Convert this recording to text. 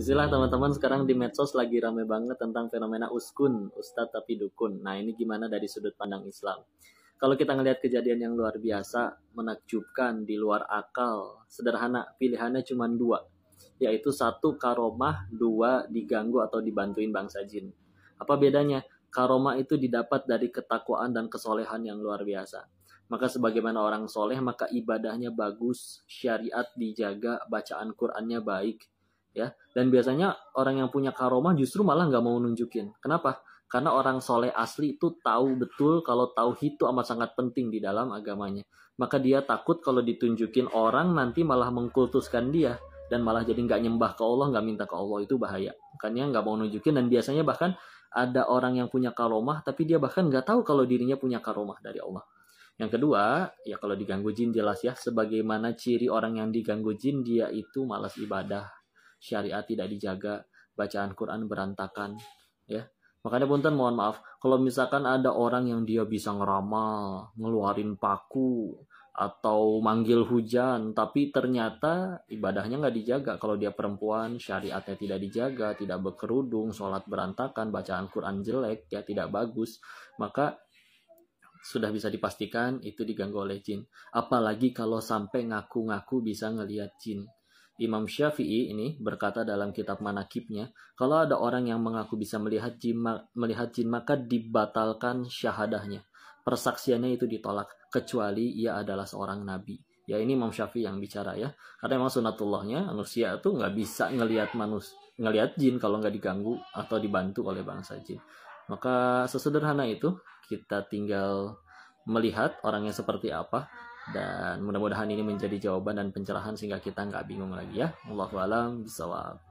Istilah teman-teman sekarang di medsos lagi rame banget tentang fenomena uskun, ustad tapi dukun. Nah ini gimana dari sudut pandang Islam? Kalau kita ngelihat kejadian yang luar biasa, menakjubkan, di luar akal, sederhana, pilihannya cuma dua, yaitu satu karomah, dua diganggu atau dibantuin bangsa jin. Apa bedanya? Karomah itu didapat dari ketakwaan dan kesolehan yang luar biasa. Maka sebagaimana orang soleh, maka ibadahnya bagus, syariat dijaga, bacaan Qur'annya baik, ya dan biasanya orang yang punya karomah justru malah nggak mau nunjukin kenapa karena orang soleh asli itu tahu betul kalau tahu itu amat sangat penting di dalam agamanya maka dia takut kalau ditunjukin orang nanti malah mengkultuskan dia dan malah jadi nggak nyembah ke Allah nggak minta ke Allah itu bahaya makanya nggak mau nunjukin dan biasanya bahkan ada orang yang punya karomah tapi dia bahkan nggak tahu kalau dirinya punya karomah dari Allah yang kedua, ya kalau diganggu jin jelas ya, sebagaimana ciri orang yang diganggu jin dia itu malas ibadah syariat tidak dijaga, bacaan Quran berantakan, ya. Makanya punten mohon maaf, kalau misalkan ada orang yang dia bisa ngeramal, ngeluarin paku atau manggil hujan, tapi ternyata ibadahnya nggak dijaga. Kalau dia perempuan, syariatnya tidak dijaga, tidak berkerudung, sholat berantakan, bacaan Quran jelek, ya tidak bagus, maka sudah bisa dipastikan itu diganggu oleh jin. Apalagi kalau sampai ngaku-ngaku bisa ngelihat jin. Imam Syafi'i ini berkata dalam kitab manakibnya, kalau ada orang yang mengaku bisa melihat jin, melihat jin maka dibatalkan syahadahnya. Persaksiannya itu ditolak, kecuali ia adalah seorang nabi. Ya ini Imam Syafi'i yang bicara ya. Karena memang sunatullahnya manusia itu nggak bisa ngelihat manus, ngelihat jin kalau nggak diganggu atau dibantu oleh bangsa jin. Maka sesederhana itu kita tinggal melihat orangnya seperti apa dan mudah-mudahan ini menjadi jawaban dan pencerahan sehingga kita nggak bingung lagi ya. Allahu alam bisawab.